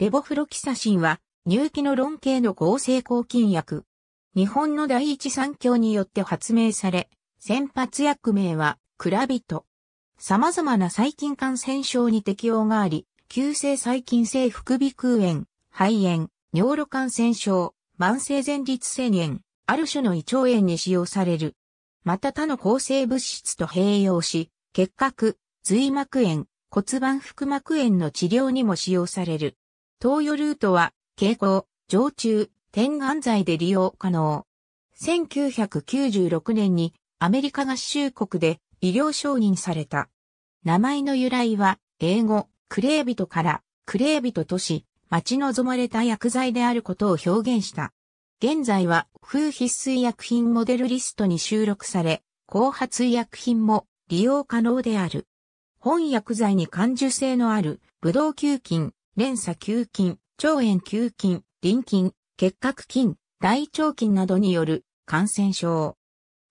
レボフロキサシンは、乳気の論系の合成抗菌薬。日本の第一三共によって発明され、先発薬名は、クラビト。様々な細菌感染症に適応があり、急性細菌性副鼻腔炎、肺炎、尿路感染症、慢性前立腺炎、ある種の胃腸炎に使用される。また他の抗生物質と併用し、結核、髄膜炎、骨盤腹膜炎の治療にも使用される。東与ルートは、蛍光、上中、天眼剤で利用可能。1996年にアメリカ合衆国で医療承認された。名前の由来は、英語、クレービトから、クレービト都市、待ち望まれた薬剤であることを表現した。現在は、風必須薬品モデルリストに収録され、後発医薬品も利用可能である。本薬剤に感受性のある、ブドウ球菌、連鎖球菌、腸炎球菌、臨菌、結核菌、大腸菌などによる感染症。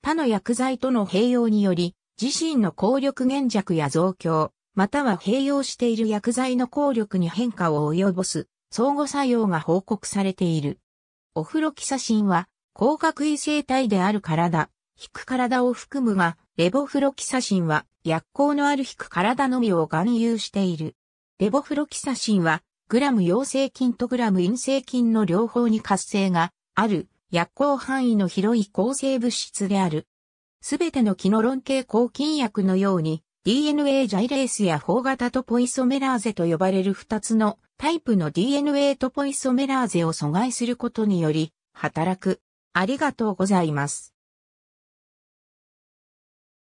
他の薬剤との併用により、自身の効力減弱や増強、または併用している薬剤の効力に変化を及ぼす相互作用が報告されている。オフロキサシンは、高学異性体である体、引く体を含むが、レボフロキサシンは、薬効のある引く体のみを含有している。レボフロキサシンは、グラム陽性菌とグラム陰性菌の両方に活性がある薬効範囲の広い抗生物質である。すべてのキノロン系抗菌薬のように DNA ジャイレースや方型トポイソメラーゼと呼ばれる2つのタイプの DNA トポイソメラーゼを阻害することにより働く。ありがとうございます。